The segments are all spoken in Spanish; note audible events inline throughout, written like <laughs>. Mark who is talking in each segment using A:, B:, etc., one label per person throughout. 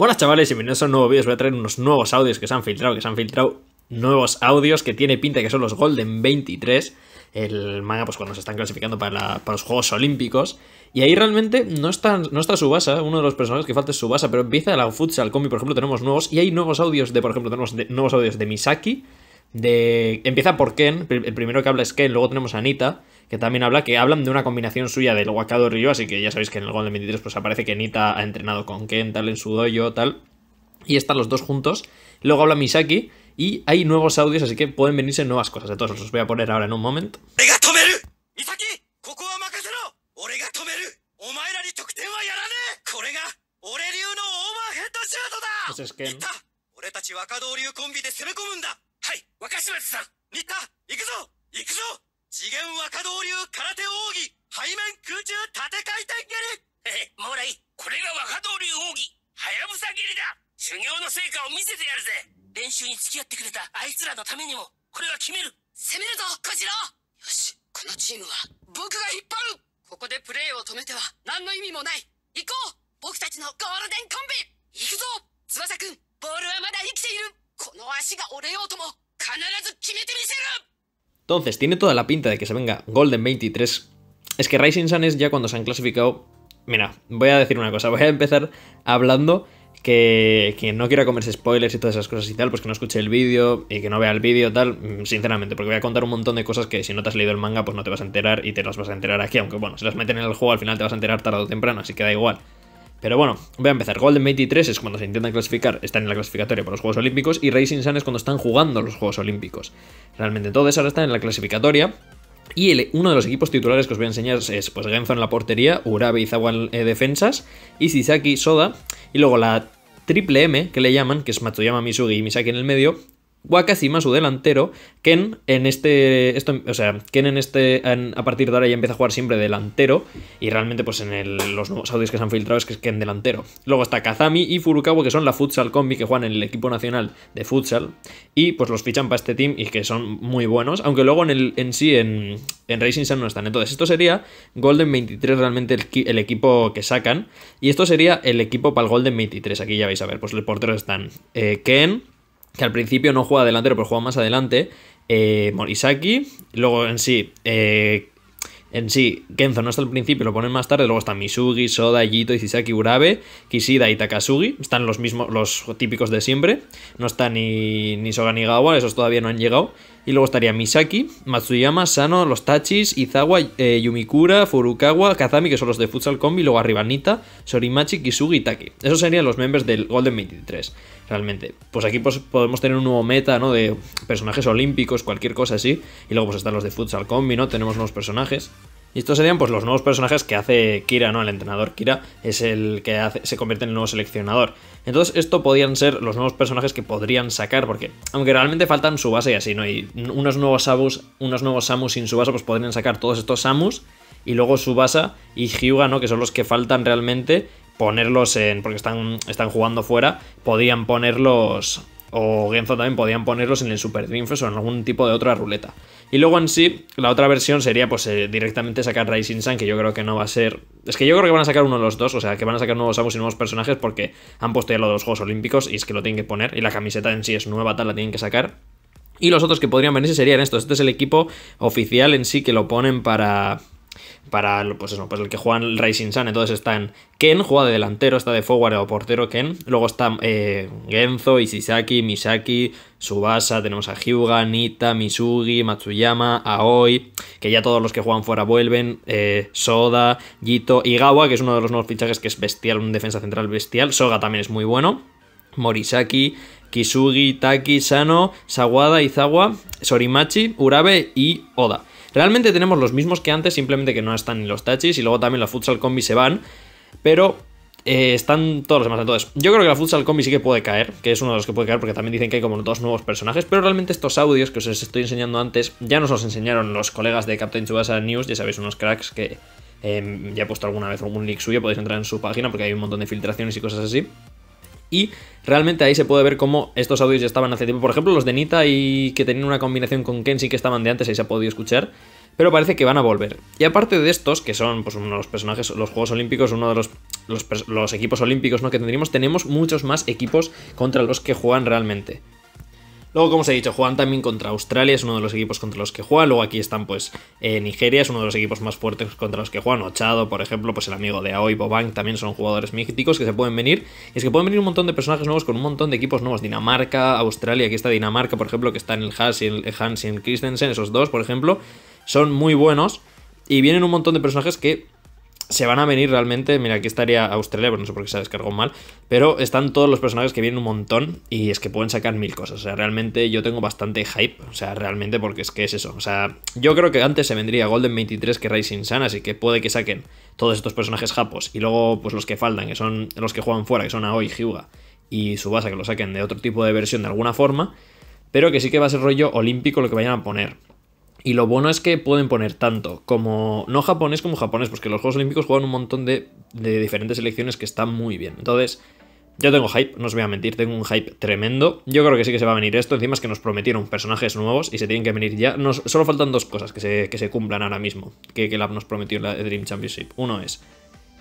A: Buenas chavales, bienvenidos a un nuevo vídeo, os voy a traer unos nuevos audios que se han filtrado, que se han filtrado nuevos audios que tiene pinta que son los Golden 23, el manga pues cuando se están clasificando para, los Juegos Olímpicos, y ahí realmente no está, no está Subasa, uno de los personajes que falta es Subasa, pero empieza la futsal combi, por ejemplo, tenemos nuevos, y hay nuevos audios de, por ejemplo, tenemos nuevos audios de Misaki, de... empieza por Ken, el primero que habla es Ken, luego tenemos a Anita, que también habla, que hablan de una combinación suya del Wakado Ryu, así que ya sabéis que en el de 23 pues aparece que Nita ha entrenado con Ken, tal, en su dojo, tal, y están los dos juntos. Luego habla Misaki y hay nuevos audios, así que pueden venirse nuevas cosas. De todos los voy a poner ahora en un momento. Pues es que... 次元若道流空手奥義背面空中縦回転蹴りええ、もらい、これが若道流奥義、はやぶさ蹴りだ修行の成果を見せてやるぜ練習に付き合ってくれたあいつらのためにも、これは決める攻めるぞ、小次郎よし、このチームは、僕が引っ張るここでプレーを止めては、何の意味もない行こう僕たちのゴールデンコンビ行くぞ翼くん、ボールはまだ生きているこの足が折れようとも、必ず決めてみせる Entonces, tiene toda la pinta de que se venga Golden 23. Es que Rising Sun es ya cuando se han clasificado... Mira, voy a decir una cosa, voy a empezar hablando que quien no quiera comerse spoilers y todas esas cosas y tal, pues que no escuche el vídeo y que no vea el vídeo tal, mm, sinceramente, porque voy a contar un montón de cosas que si no te has leído el manga, pues no te vas a enterar y te las vas a enterar aquí, aunque bueno, si las meten en el juego al final te vas a enterar tarde o temprano, así que da igual. Pero bueno, voy a empezar. Golden 23 es cuando se intentan clasificar, están en la clasificatoria para los Juegos Olímpicos, y Racing Sun es cuando están jugando los Juegos Olímpicos. Realmente, todos ahora están en la clasificatoria. Y el, uno de los equipos titulares que os voy a enseñar es pues, Genzo en la portería, Urabe y Zawa en eh, defensas, Isisaki, Soda, y luego la triple M que le llaman, que es Matsuyama, Misugi y Misaki en el medio, Wakasima su delantero, Ken en este. o sea, Ken en este. a partir de ahora ya empieza a jugar siempre delantero. Y realmente, pues en los nuevos audios que se han filtrado es que es Ken delantero. Luego está Kazami y Furukawa, que son la futsal combi que juegan en el equipo nacional de futsal. Y pues los fichan para este team y que son muy buenos. Aunque luego en, el, en sí, en, Racing Sun no están. Entonces, esto sería Golden 23, realmente el, equipo que sacan. Y esto sería el equipo para el Golden 23. Aquí ya vais a ver, pues los porteros están eh, Ken que al principio no juega delantero, pero juega más adelante, eh, Morisaki, luego en sí, eh, en sí, Kenzo no está al principio, lo ponen más tarde, luego está Misugi, Soda, Yito, Isisaki, Urabe, Kishida y Takasugi, están los mismos, los típicos de siempre, no está ni, ni Gawa esos todavía no han llegado, y luego estaría Misaki, Matsuyama, Sano, los Tachis, Izawa, eh, Yumikura, Furukawa, Kazami, que son los de Futsal Combi, luego arriba Sorimachi, Kisugi y Taki. Esos serían los miembros del Golden 23, realmente. Pues aquí pues, podemos tener un nuevo meta, ¿no? De personajes olímpicos, cualquier cosa así. Y luego pues están los de Futsal Kombi, ¿no? Tenemos nuevos personajes. Y estos serían pues los nuevos personajes que hace Kira, ¿no? El entrenador Kira es el que hace, se convierte en el nuevo seleccionador. Entonces esto podrían ser los nuevos personajes que podrían sacar, porque aunque realmente faltan su base y así, ¿no? Y unos nuevos Samus, unos nuevos Samus sin su base, pues podrían sacar todos estos Samus y luego Subasa y Hyuga, ¿no? Que son los que faltan realmente ponerlos en. porque están, están jugando fuera. Podrían ponerlos o Genzo también podían ponerlos en el Super Fest o en algún tipo de otra ruleta. Y luego en sí, la otra versión sería pues eh, directamente sacar Rising Sun, que yo creo que no va a ser... Es que yo creo que van a sacar uno de los dos, o sea, que van a sacar nuevos Samus y nuevos personajes porque han puesto ya lo los Juegos Olímpicos y es que lo tienen que poner y la camiseta en sí es nueva, tal, la tienen que sacar. Y los otros que podrían venirse serían estos. Este es el equipo oficial en sí que lo ponen para, para pues pues el que juega en el Racing Sun, entonces están Ken, juega de delantero, está de forward o portero Ken, luego está eh, Genzo, Isisaki, Misaki, Subasa, tenemos a Hyuga, Nita, Misugi, Matsuyama, Aoi, que ya todos los que juegan fuera vuelven, eh, Soda, Gito, Igawa, que es uno de los nuevos fichajes que es bestial, un defensa central bestial, Soga también es muy bueno, Morisaki, Kisugi, Taki, Sano, Sawada, Izawa, Sorimachi, Urabe y Oda. Realmente tenemos los mismos que antes, simplemente que no están en los tachis y luego también la futsal combi se van, pero eh, están todos los demás. Entonces, yo creo que la futsal combi sí que puede caer, que es uno de los que puede caer porque también dicen que hay como dos nuevos personajes, pero realmente estos audios que os estoy enseñando antes ya nos los enseñaron los colegas de Captain Tsubasa News, ya sabéis, unos cracks que... Eh, ya he puesto alguna vez algún link suyo, podéis entrar en su página porque hay un montón de filtraciones y cosas así y realmente ahí se puede ver cómo estos audios ya estaban hace tiempo. Por ejemplo, los de Nita y que tenían una combinación con Kenshi que estaban de antes, ahí se ha podido escuchar. Pero parece que van a volver. Y aparte de estos, que son pues, uno de los personajes, los Juegos Olímpicos, uno de los, equipos olímpicos ¿no? que tendríamos, tenemos muchos más equipos contra los que juegan realmente. Luego, como os he dicho, juegan también contra Australia, es uno de los equipos contra los que juegan, Luego aquí están, pues, eh, Nigeria, es uno de los equipos más fuertes contra los que juegan. Ochado, por ejemplo, pues el amigo de Aoi, Bobank, también son jugadores míticos que se pueden venir. Y es que pueden venir un montón de personajes nuevos con un montón de equipos nuevos. Dinamarca, Australia, aquí está Dinamarca, por ejemplo, que está en el Hans y el, Hans y el Christensen, esos dos, por ejemplo, son muy buenos. Y vienen un montón de personajes que se van a venir realmente. Mira, aquí estaría Australia, pero no sé por qué se descargó mal. Pero están todos los personajes que vienen un montón y es que pueden sacar mil cosas. O sea, realmente yo tengo bastante hype. O sea, realmente porque es que es eso. O sea, yo creo que antes se vendría Golden 23 que Rising Sun, así que puede que saquen todos estos personajes japos. Y luego, pues los que faltan, que son los que juegan fuera, que son Aoi, Hyuga y Subasa, que lo saquen de otro tipo de versión de alguna forma. Pero que sí que va a ser rollo olímpico lo que vayan a poner. Y lo bueno es que pueden poner tanto como no japonés como japonés, porque los Juegos Olímpicos juegan un montón de, diferentes selecciones que están muy bien. Entonces, yo tengo hype, no os voy a mentir, tengo un hype tremendo. Yo creo que sí que se va a venir esto. Encima es que nos prometieron personajes nuevos y se tienen que venir ya. solo faltan dos cosas que se, que se cumplan ahora mismo, que, el Lab nos prometió la Dream Championship. Uno es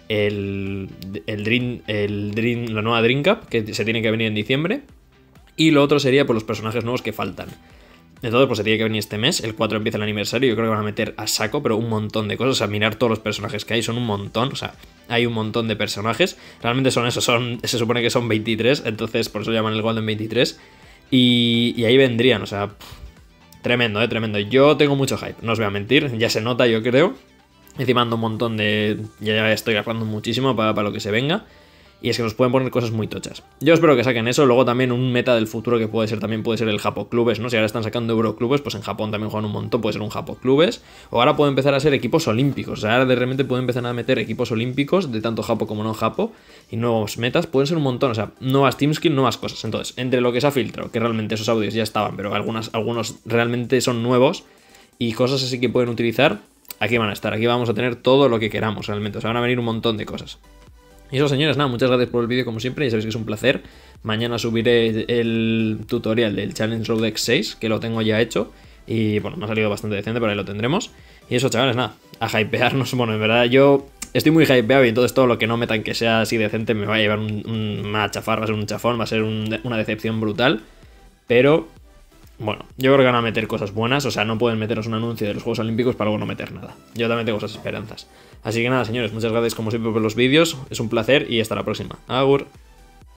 A: el, el, Dream, el Dream, la nueva Dream Cup, que se tiene que venir en diciembre. Y lo otro sería por pues, los personajes nuevos que faltan de todo pues se tiene que venir este mes. El 4 empieza el aniversario. Yo creo que van a meter a saco, pero un montón de cosas. O sea, mirar todos los personajes que hay. Son un montón. O sea, hay un montón de personajes. Realmente son esos. Son, se supone que son 23. Entonces, por eso llaman el Golden 23. Y, ahí vendrían. O sea, tremendo, eh, tremendo. Yo tengo mucho hype. No os voy a mentir. Ya se nota, yo creo. Encima ando un montón de. Ya estoy grabando muchísimo para, para lo que se venga. Y es que nos pueden poner cosas muy tochas. Yo espero que saquen eso. Luego también un meta del futuro que puede ser también puede ser el Japo Clubes, ¿no? Si ahora están sacando Euroclubes, pues en Japón también juegan un montón, puede ser un Japo Clubes. O ahora puede empezar a ser equipos olímpicos. O sea, ahora de repente pueden empezar a meter equipos olímpicos de tanto Japo como no Japo. Y nuevos metas pueden ser un montón. O sea, nuevas team nuevas cosas. Entonces, entre lo que se ha filtrado, que realmente esos audios ya estaban, pero algunos realmente son nuevos. Y cosas así que pueden utilizar. Aquí van a estar, aquí vamos a tener todo lo que queramos realmente. O sea, van a venir un montón de cosas. Y eso señores, nada, muchas gracias por el vídeo como siempre, ya sabéis que es un placer. Mañana subiré el tutorial del Challenge Road X6, que lo tengo ya hecho. Y bueno, me ha salido bastante decente, pero ahí lo tendremos. Y eso chavales, nada, a hypearnos. <laughs> Bueno, en verdad yo estoy muy hypeado y entonces todo lo que no metan que sea así decente me va a llevar un, un una va a ser un chafón, va a ser una decepción brutal. Pero bueno, yo creo que van a meter cosas buenas, o sea, no pueden meteros un anuncio de los Juegos Olímpicos para luego no meter nada. Yo también tengo esas esperanzas. Así que nada, señores, muchas gracias como siempre por los vídeos, es un placer y hasta la próxima. Agur.